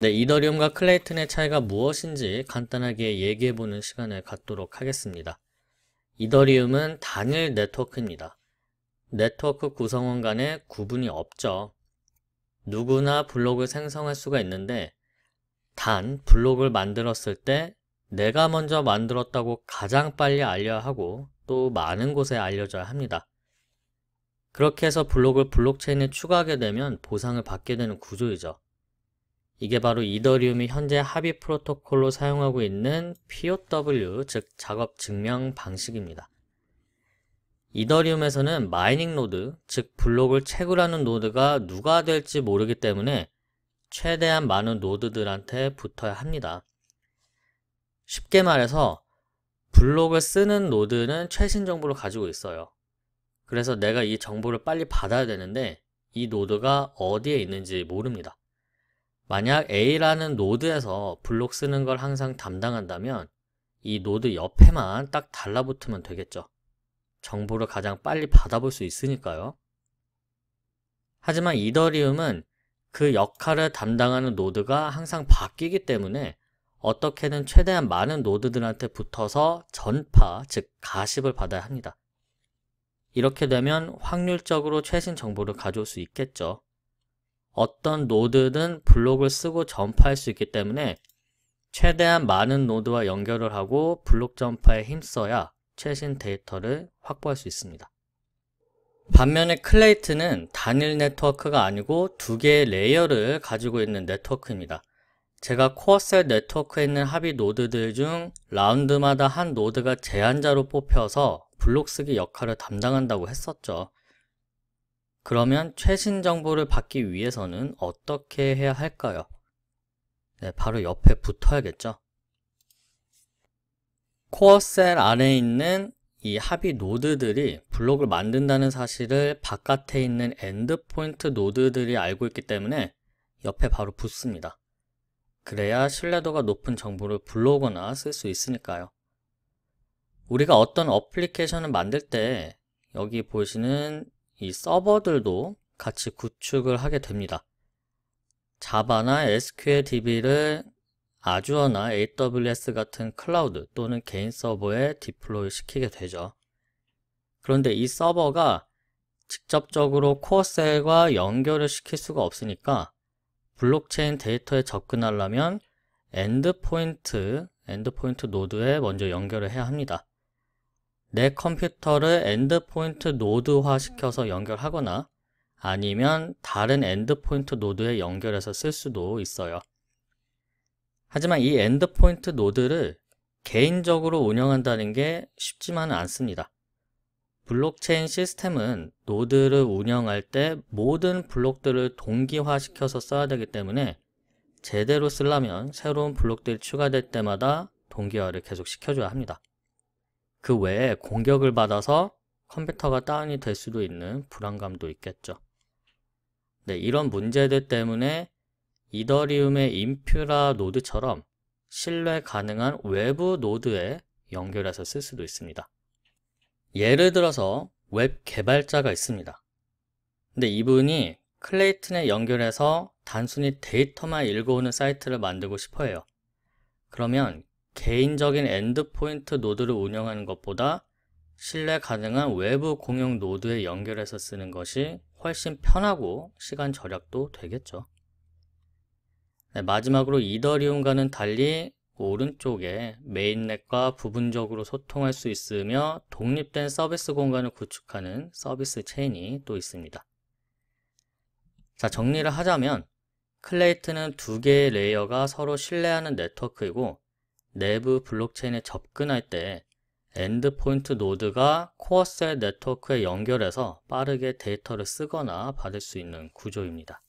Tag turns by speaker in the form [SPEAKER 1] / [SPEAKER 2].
[SPEAKER 1] 네, 이더리움과 클레이튼의 차이가 무엇인지 간단하게 얘기해보는 시간을 갖도록 하겠습니다. 이더리움은 단일 네트워크입니다. 네트워크 구성원 간에 구분이 없죠. 누구나 블록을 생성할 수가 있는데 단 블록을 만들었을 때 내가 먼저 만들었다고 가장 빨리 알려야 하고 또 많은 곳에 알려져야 합니다. 그렇게 해서 블록을 블록체인에 추가하게 되면 보상을 받게 되는 구조이죠. 이게 바로 이더리움이 현재 합의 프로토콜로 사용하고 있는 POW 즉 작업 증명 방식입니다. 이더리움에서는 마이닝 노드 즉 블록을 채굴하는 노드가 누가 될지 모르기 때문에 최대한 많은 노드들한테 붙어야 합니다. 쉽게 말해서 블록을 쓰는 노드는 최신 정보를 가지고 있어요. 그래서 내가 이 정보를 빨리 받아야 되는데 이 노드가 어디에 있는지 모릅니다. 만약 A라는 노드에서 블록 쓰는 걸 항상 담당한다면 이 노드 옆에만 딱 달라붙으면 되겠죠. 정보를 가장 빨리 받아볼 수 있으니까요. 하지만 이더리움은 그 역할을 담당하는 노드가 항상 바뀌기 때문에 어떻게든 최대한 많은 노드들한테 붙어서 전파, 즉 가십을 받아야 합니다. 이렇게 되면 확률적으로 최신 정보를 가져올 수 있겠죠. 어떤 노드든 블록을 쓰고 전파할 수 있기 때문에 최대한 많은 노드와 연결을 하고 블록 전파에 힘써야 최신 데이터를 확보할 수 있습니다. 반면에 클레이트는 단일 네트워크가 아니고 두 개의 레이어를 가지고 있는 네트워크입니다. 제가 코어셀 네트워크에 있는 합의 노드들 중 라운드마다 한 노드가 제한자로 뽑혀서 블록 쓰기 역할을 담당한다고 했었죠. 그러면 최신 정보를 받기 위해서는 어떻게 해야 할까요? 네, 바로 옆에 붙어야겠죠. 코어 셀안에 있는 이 합의 노드들이 블록을 만든다는 사실을 바깥에 있는 엔드포인트 노드들이 알고 있기 때문에 옆에 바로 붙습니다. 그래야 신뢰도가 높은 정보를 불러오거나 쓸 수 있으니까요. 우리가 어떤 어플리케이션을 만들 때 여기 보시는 이 서버들도 같이 구축을 하게 됩니다. 자바나 SQL DB를 a z u r e 나 AWS 같은 클라우드 또는 개인 서버에 디플로이 시키게 되죠. 그런데 이 서버가 직접적으로 코어셀과 연결을 시킬 수가 없으니까 블록체인 데이터에 접근하려면 엔드포인트, 엔드포인트 노드에 먼저 연결을 해야 합니다. 내 컴퓨터를 엔드포인트 노드화 시켜서 연결하거나 아니면 다른 엔드포인트 노드에 연결해서 쓸 수도 있어요. 하지만 이 엔드포인트 노드를 개인적으로 운영한다는 게 쉽지만은 않습니다. 블록체인 시스템은 노드를 운영할 때 모든 블록들을 동기화시켜서 써야 되기 때문에 제대로 쓰려면 새로운 블록들이 추가될 때마다 동기화를 계속 시켜줘야 합니다. 그 외에 공격을 받아서 컴퓨터가 다운이 될 수도 있는 불안감도 있겠죠. 네, 이런 문제들 때문에 이더리움의 인퓨라 노드처럼 신뢰 가능한 외부 노드에 연결해서 쓸 수도 있습니다. 예를 들어서 웹 개발자가 있습니다. 근데 이분이 클레이튼에 연결해서 단순히 데이터만 읽어오는 사이트를 만들고 싶어 해요. 그러면 개인적인 엔드포인트 노드를 운영하는 것보다 신뢰 가능한 외부 공용 노드에 연결해서 쓰는 것이 훨씬 편하고 시간 절약도 되겠죠. 네, 마지막으로 이더리움과는 달리 오른쪽에 메인넷과 부분적으로 소통할 수 있으며 독립된 서비스 공간을 구축하는 서비스 체인이 또 있습니다. 자, 정리를 하자면 클레이트는 두 개의 레이어가 서로 신뢰하는 네트워크이고 내부 블록체인에 접근할 때 엔드포인트 노드가 코어셀 네트워크에 연결해서 빠르게 데이터를 쓰거나 받을 수 있는 구조입니다.